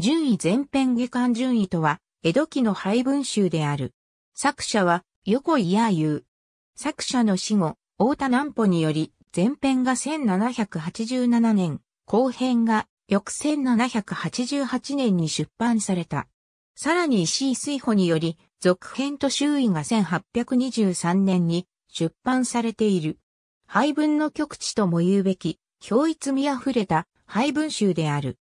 順位前編下巻順位とは、江戸期の配分集である。作者は、横井や優。作者の死後、大田南穂により、前編が1787年、後編が翌1788年に出版された。さらに石井水穂により、続編と周囲が1823年に出版されている。配分の極地とも言うべき、表一味あふれた配分集である。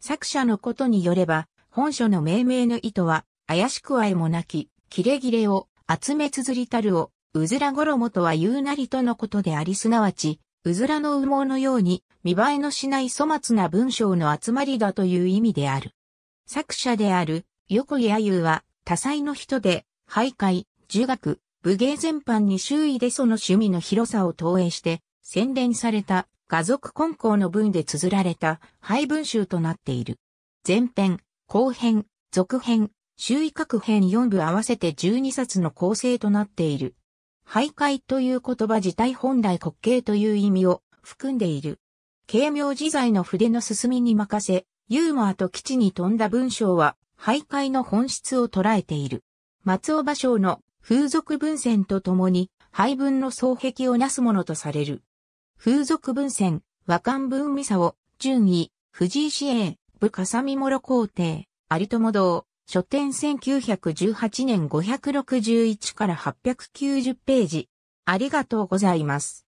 作者のことによれば、本書の命名の意図は、怪しくはえもなき、切れ切れを、集めつづりたるを、うずら衣とは言うなりとのことでありすなわち、うずらの羽毛のように、見栄えのしない粗末な文章の集まりだという意味である。作者である、横井亜優は、多彩の人で、徘徊、儒学、武芸全般に周囲でその趣味の広さを投影して、洗練された画族根校の文で綴られた配文集となっている。前編、後編、続編、周囲各編4部合わせて12冊の構成となっている。徘徊という言葉自体本来滑稽という意味を含んでいる。軽妙自在の筆の進みに任せ、ユーモアと基地に富んだ文章は、徘徊の本質を捉えている。松尾芭蕉の風俗文献とともに、配文の双璧をなすものとされる。風俗文選、和漢文ミサオ、順位、藤井市営、部笠見諸皇帝、有友堂、書店1918年561から890ページ。ありがとうございます。